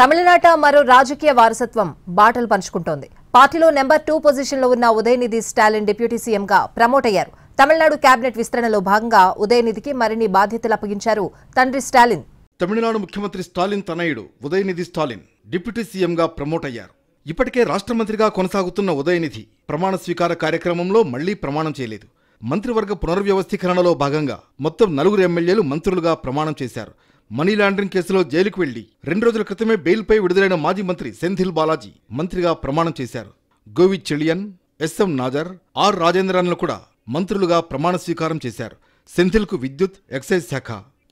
తమిళనాట మరో రాజకీయ వారసత్వం బాటలు పంచుకుంటోంది పార్టీలో నెంబర్ టూ పొజిషన్లో ఉన్న ఉదయనిధి స్టాలిన్ డిప్యూటీ సీఎంగా ప్రమోట్ అయ్యారు తమిళనాడు కేబినెట్ విస్తరణలో భాగంగా ఉదయనిధికి మరిన్ని బాధ్యతలు అప్పగించారు తండ్రి స్టాలిన్ తమిళనాడు ముఖ్యమంత్రి స్టాలిన్ తనయుడు ఉదయనిధి స్టాలిన్ డిప్యూటీ సీఎంగా ప్రమోట్ అయ్యారు ఇప్పటికే రాష్ట్ర మంత్రిగా కొనసాగుతున్న ఉదయనిధి ప్రమాణ స్వీకార కార్యక్రమంలో మళ్లీ ప్రమాణం చేయలేదు మంత్రివర్గ పునర్వ్యవస్థీకరణలో భాగంగా మొత్తం నలుగురు ఎమ్మెల్యేలు మంత్రులుగా ప్రమాణం చేశారు మనీ లాండరింగ్ కేసులో జైలుకు వెళ్లి రెండు రోజుల క్రితమే బెయిల్పై విడుదలైన మాజీ మంత్రి సెంథిల్ బాలాజీ మంత్రిగా ప్రమాణం చేశారు గోవి చెలియన్ ఎస్ఎం నాజర్ ఆర్ రాజేంద్రన్లు కూడా మంత్రులుగా ప్రమాణ స్వీకారం చేశారు సెంథిల్కు విద్యుత్ ఎక్సైజ్ శాఖ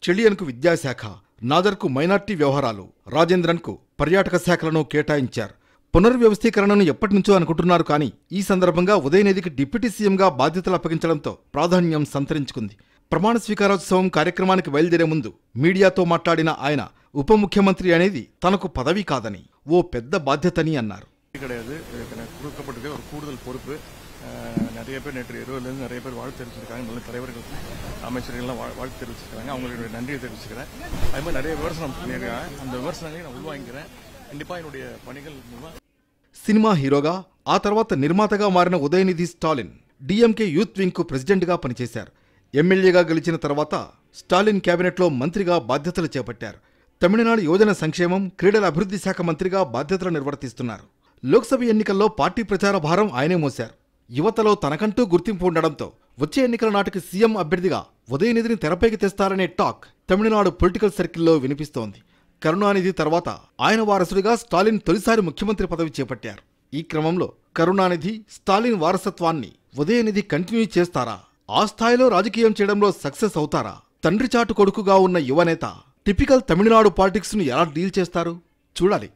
చెలియన్కు విద్యాశాఖ నాజర్కు మైనార్టీ వ్యవహారాలు రాజేంద్రన్కు పర్యాటక శాఖలను కేటాయించారు పునర్వ్యవస్థీకరణను ఎప్పటి నుంచో అనుకుంటున్నారు కానీ ఈ సందర్భంగా ఉదయనిధికి డిప్యూటీ సీఎంగా బాధ్యతలు అప్పగించడంతో ప్రాధాన్యం సంతరించుకుంది ప్రమాణ స్వీకారోత్సవం కార్యక్రమానికి బయలుదేరే ముందు మీడియాతో మాట్లాడిన ఆయన ఉప ముఖ్యమంత్రి అనేది తనకు పదవి కాదని ఓ పెద్ద బాధ్యతని అన్నారు கிடையாது கொடுக்கப்பட்டிருக்க ஒரு கூடுதல் பொறுப்பு நிறைய பேர் நேற்று இரவுலேருந்து நிறைய பேர் வாழ்த்து தெரிவிச்சிருக்காங்க நல்ல தலைவர்கள் அமைச்சர்கள்லாம் வாழ்த்து தெரிவிச்சிருக்காங்க அவங்களுடைய நன்றியை தெரிவிச்சுக்கிறேன் அது மாதிரி நிறைய விமர்சனம் அந்த விமర్శనங்களை நான் உள்வாங்கிக்கிறேன் கண்டிப்பாக என்னுடைய பணிகள் மூலமாக సినిమా హీరోగా ఆ తర్వాత నిర్మాతగా మారిన ఉదయనిధి స్టాలిన్ డిఎంకే యూత్ వింగ్కు ప్రెసిడెంట్గా పనిచేశారు ఎమ్మెల్యేగా గెలిచిన తర్వాత స్టాలిన్ కేబినెట్లో మంత్రిగా బాధ్యతలు చేపట్టారు తమిళనాడు యువజన సంక్షేమం క్రీడల అభివృద్ధి శాఖ మంత్రిగా బాధ్యతలు నిర్వర్తిస్తున్నారు లోక్సభ ఎన్నికల్లో పార్టీ ప్రచార భారం ఆయనే మోశారు యువతలో తనకంటూ గుర్తింపు ఉండడంతో వచ్చే ఎన్నికల నాటికి సీఎం అభ్యర్థిగా ఉదయనిధిని తెరపైకి తెస్తారనే టాక్ తమిళనాడు పొలిటికల్ సర్కిల్లో వినిపిస్తోంది కరుణానిధి తర్వాత ఆయన వారసుడిగా స్టాలిన్ తొలిసారి ముఖ్యమంత్రి పదవి చేపట్టారు ఈ క్రమంలో కరుణానిధి స్టాలిన్ వారసత్వాన్ని ఉదయనిధి కంటిన్యూ చేస్తారా ఆ స్థాయిలో రాజకీయం చేయడంలో సక్సెస్ అవుతారా తండ్రి చాటు కొడుకుగా ఉన్న యువనేత టిపికల్ తమిళనాడు పాలిటిక్స్ను ఎలా డీల్ చేస్తారు చూడాలి